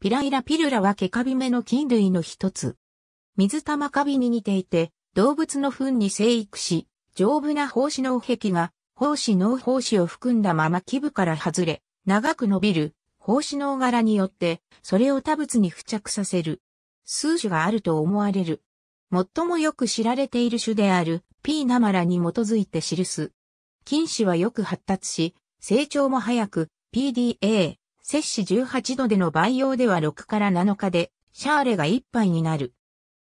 ピライラピルラはケカビ目の菌類の一つ。水玉カビに似ていて、動物の糞に生育し、丈夫な胞子脳壁が、胞子脳胞子を含んだまま基部から外れ、長く伸びる、胞子脳柄によって、それを他物に付着させる。数種があると思われる。最もよく知られている種である、ピーナマラに基づいて記す。菌糸はよく発達し、成長も早く、PDA、摂氏18度での培養では6から7日で、シャーレが1杯になる。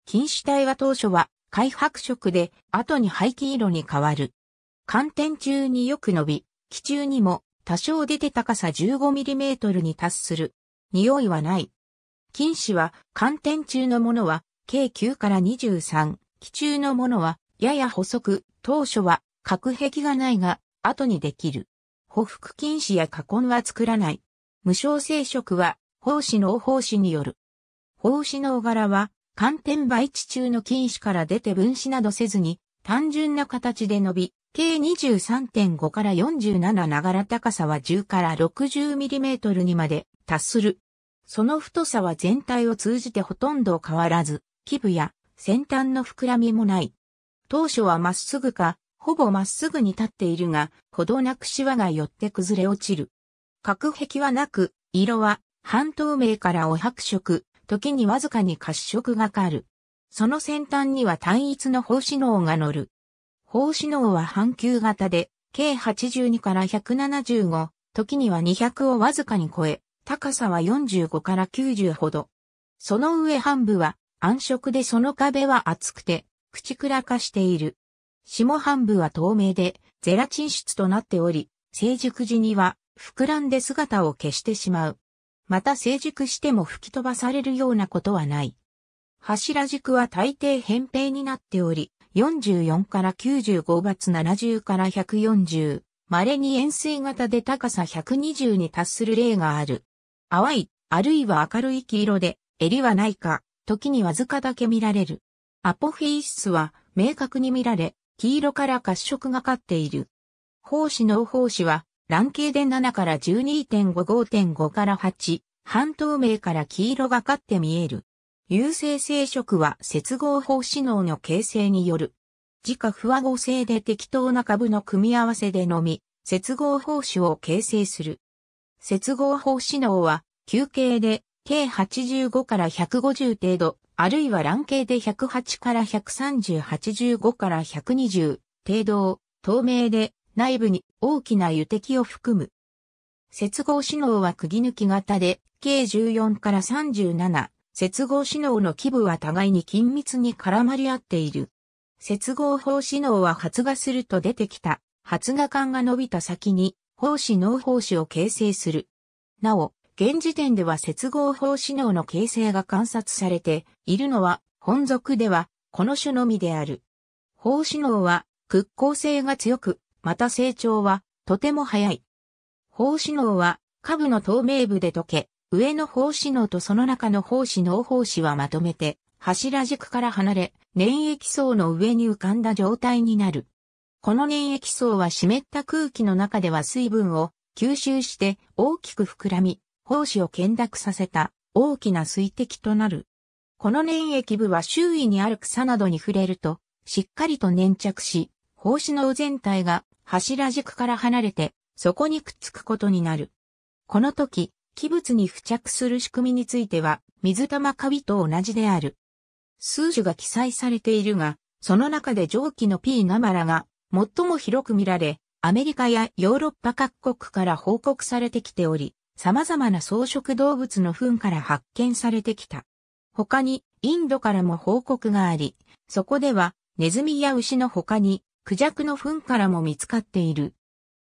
菌糸体は当初は、灰白色で、後に廃棄色に変わる。寒天中によく伸び、気中にも多少出て高さ 15mm に達する。匂いはない。菌糸は、寒天中のものは、計9から23、気中のものは、やや細く、当初は、隔壁がないが、後にできる。補腹菌糸や花根は作らない。無償生殖は、奉仕の奉仕による。奉仕の柄は、寒天培地中の菌糸から出て分子などせずに、単純な形で伸び、計23.5から47ながら高さは10から 60mm にまで達する。その太さは全体を通じてほとんど変わらず、基部や先端の膨らみもない。当初はまっすぐか、ほぼまっすぐに立っているが、ほどなくシワが寄って崩れ落ちる。隔壁はなく、色は半透明からお白色、時にわずかに褐色がかる。その先端には単一の胞子脳が乗る。胞子脳は半球型で、計82から175、時には200をわずかに超え、高さは45から90ほど。その上半部は暗色でその壁は厚くて、口暗化している。下半部は透明で、ゼラチン質となっており、成熟時には膨らんで姿を消してしまう。また成熟しても吹き飛ばされるようなことはない。柱軸は大抵扁平になっており、44から95罰70から140、稀に円錐型で高さ120に達する例がある。淡い、あるいは明るい黄色で、襟はないか、時にわずかだけ見られる。アポフィースは明確に見られ、黄色から褐色がかっている。胞子の胞子は卵形で7から12.5、5.5から8、半透明から黄色がかって見える。有性生殖は接合法指能の形成による。自家不和合成で適当な株の組み合わせでのみ、接合法種を形成する。接合法指能は、球形で、計85から150程度、あるいは卵形で108から130、85から120程度を、透明で内部に大きな油滴を含む。接合指納は釘抜き型で、計14から37、接合指納の基部は互いに緊密に絡まり合っている。接合法指納は発芽すると出てきた、発芽管が伸びた先に、胞子脳胞子を形成する。なお、現時点では接合法指納の形成が観察されているのは、本属では、この種のみである。法子脳は、屈効性が強く、また成長はとても早い。胞子脳は下部の透明部で溶け、上の胞子脳とその中の胞子脳胞子はまとめて柱軸から離れ、粘液層の上に浮かんだ状態になる。この粘液層は湿った空気の中では水分を吸収して大きく膨らみ、胞子を見濁させた大きな水滴となる。この粘液部は周囲にある草などに触れると、しっかりと粘着し、胞子の全体が柱軸から離れて、そこにくっつくことになる。この時、器物に付着する仕組みについては、水玉カビと同じである。数種が記載されているが、その中で蒸気の P ガマラが最も広く見られ、アメリカやヨーロッパ各国から報告されてきており、様々な草食動物の糞から発見されてきた。他にインドからも報告があり、そこではネズミや牛の他にクジャクの糞からも見つかっている。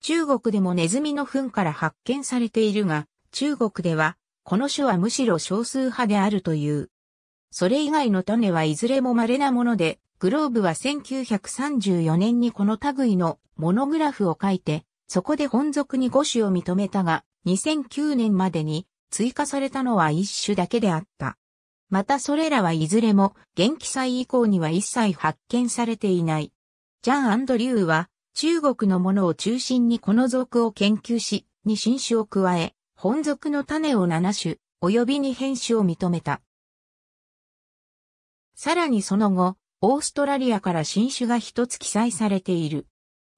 中国でもネズミの糞から発見されているが、中国では、この種はむしろ少数派であるという。それ以外の種はいずれも稀なもので、グローブは1934年にこの類のモノグラフを書いて、そこで本属に5種を認めたが、2009年までに追加されたのは1種だけであった。またそれらはいずれも元気祭以降には一切発見されていない。ジャン・アンドリューは、中国のものを中心にこの属を研究し、に新種を加え、本属の種を7種、及びに変種を認めた。さらにその後、オーストラリアから新種が一つ記載されている。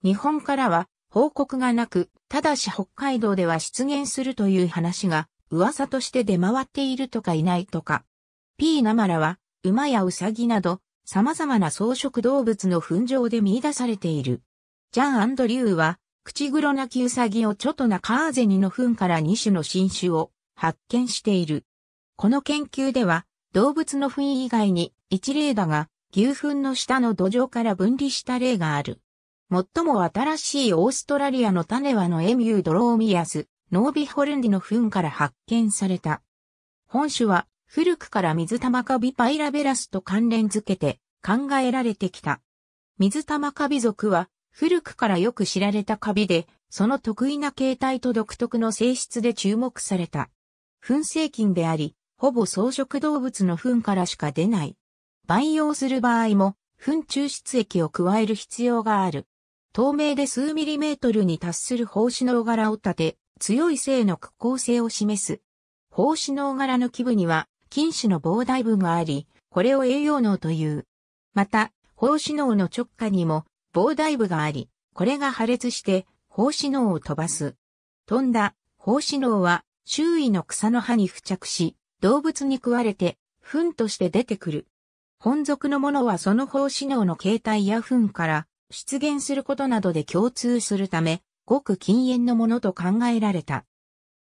日本からは報告がなく、ただし北海道では出現するという話が噂として出回っているとかいないとか。ピーナマラは馬やウサギなど様々な草食動物の糞状で見出されている。ジャン・アンドリューは、口黒なキウサギをチョトナカーゼニの糞から2種の新種を発見している。この研究では、動物の糞以外に一例だが、牛糞の下の土壌から分離した例がある。最も新しいオーストラリアの種はのエミュードローミアス、ノービホルンディの糞から発見された。本種は古くから水玉カビパイラベラスと関連づけて考えられてきた。水玉カビ属は古くからよく知られたカビで、その得意な形態と独特の性質で注目された。粉成菌であり、ほぼ草食動物の糞からしか出ない。培養する場合も、糞抽出液を加える必要がある。透明で数ミリメートルに達する胞子能柄を立て、強い性の苦工性を示す。放射能柄の基部には菌糸の膨大部があり、これを栄養脳という。また、胞子脳の直下にも膨大部があり、これが破裂して胞子脳を飛ばす。飛んだ胞子脳は周囲の草の葉に付着し、動物に食われて、糞として出てくる。本属のものはその胞子脳の形態や糞から出現することなどで共通するため、ごく禁煙のものと考えられた。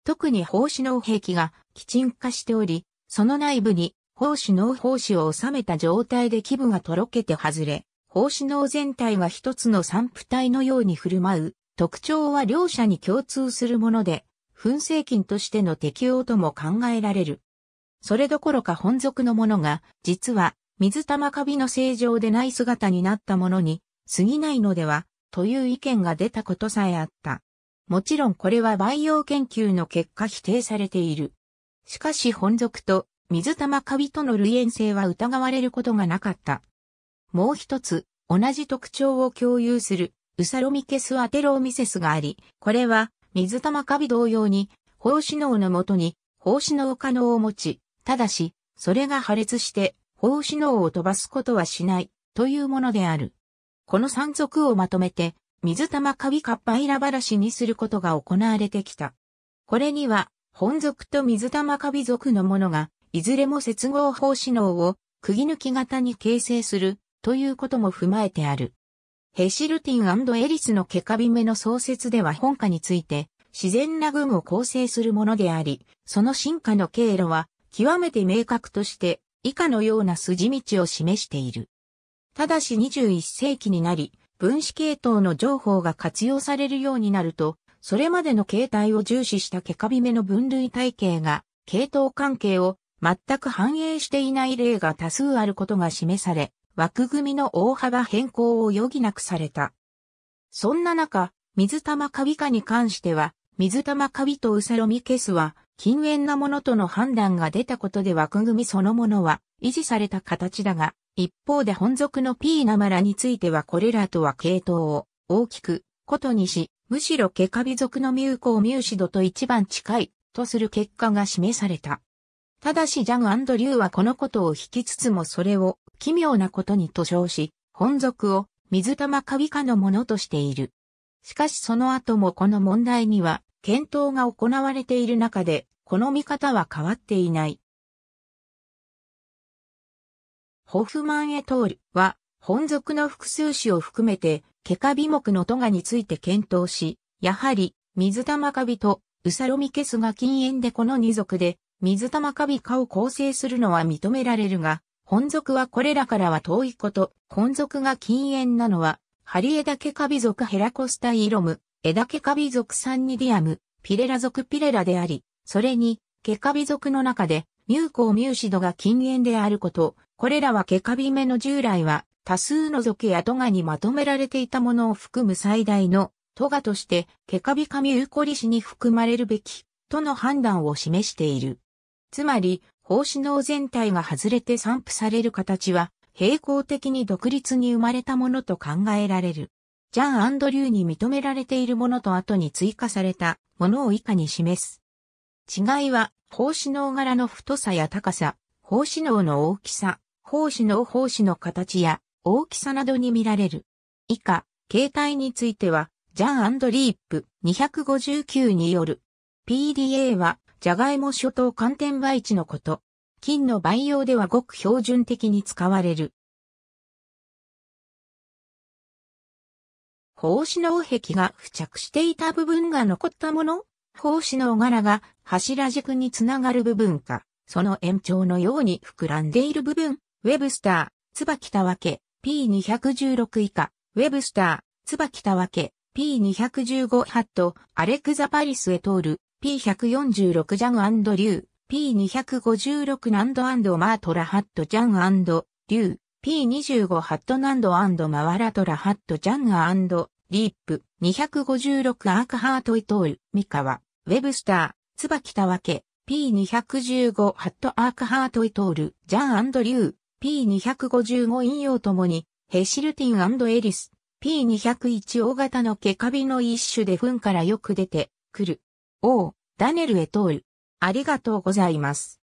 特に胞子脳壁がきちん化しており、その内部に、胞子脳胞子を収めた状態で基部がとろけて外れ、胞子脳全体が一つの散布体のように振る舞う、特徴は両者に共通するもので、粉生菌としての適用とも考えられる。それどころか本属のものが、実は、水玉カビの正常でない姿になったものに、過ぎないのでは、という意見が出たことさえあった。もちろんこれは培養研究の結果否定されている。しかし本属と水玉カビとの類縁性は疑われることがなかった。もう一つ、同じ特徴を共有する、ウサロミケスアテロミセスがあり、これは、水玉カビ同様に、胞子脳のもとに、胞子脳可能を持ち、ただし、それが破裂して、胞子脳を飛ばすことはしない、というものである。この三族をまとめて、水玉カビカッパイラバラシにすることが行われてきた。これには、本属と水玉カビ属のものが、いずれも接合法指能を、釘抜き型に形成する、ということも踏まえてある。ヘシルティンエリスのケカビ目の創設では本科について、自然な群を構成するものであり、その進化の経路は、極めて明確として、以下のような筋道を示している。ただし21世紀になり、分子系統の情報が活用されるようになると、それまでの形態を重視したケカビメの分類体系が、系統関係を全く反映していない例が多数あることが示され、枠組みの大幅変更を余儀なくされた。そんな中、水玉カビ科に関しては、水玉カビとウサロミケスは、禁煙なものとの判断が出たことで枠組みそのものは維持された形だが、一方で本属の P ナマラについてはこれらとは系統を大きくことにし、むしろケカビ族のミューコーミューシドと一番近い、とする結果が示された。ただしジャンリューはこのことを引きつつもそれを奇妙なことにと称し、本族を水玉カビ科のものとしている。しかしその後もこの問題には検討が行われている中で、この見方は変わっていない。ホフマンエトールは、本族の複数種を含めて、ケカビ目のトガについて検討し、やはり、水玉カビとウサロミケスが禁煙でこの二族で、水玉カビ科を構成するのは認められるが、本族はこれらからは遠いこと、本族が禁煙なのは、ハリエダケカビ族ヘラコスタイロム、エダケカビ族サンニディアム、ピレラ族ピレラであり、それに、ケカビ族の中で、ミューコーミューシドが禁煙であること、これらはケカビ目の従来は、多数の族やトガにまとめられていたものを含む最大のトガとして、ケカビカミウコリ氏に含まれるべき、との判断を示している。つまり、法子脳全体が外れて散布される形は、平行的に独立に生まれたものと考えられる。ジャン・アンドリューに認められているものと後に追加されたものを以下に示す。違いは、法子脳柄の太さや高さ、法子脳の大きさ、法子脳、法子の形や大きさなどに見られる。以下、形態については、ジャンリープ259による。PDA は、ジャガイモ諸島寒天培地のこと。金の培養ではごく標準的に使われる。胞子の壁が付着していた部分が残ったもの、胞子の柄が柱軸につながる部分か、その延長のように膨らんでいる部分、ウェブスター、椿たわけ、P216 以下、ウェブスター、ツバキタワケ、P215 ハット、アレクザパリスへ通る、P146 ジャンリュー、P256 ナンドマートラハットジャンリュー、P25 ハットナンドマワラトラハットジャンリープ、256アークハートイトール、ミカワ、ウェブスター、ツバキタワケ、P215 ハットアークハートイトール、ジャンリュー、P255 引用ともに、ヘシルティンエリス、P201 大型のケカビの一種で糞からよく出てくる。O、ダネルエトール。ありがとうございます。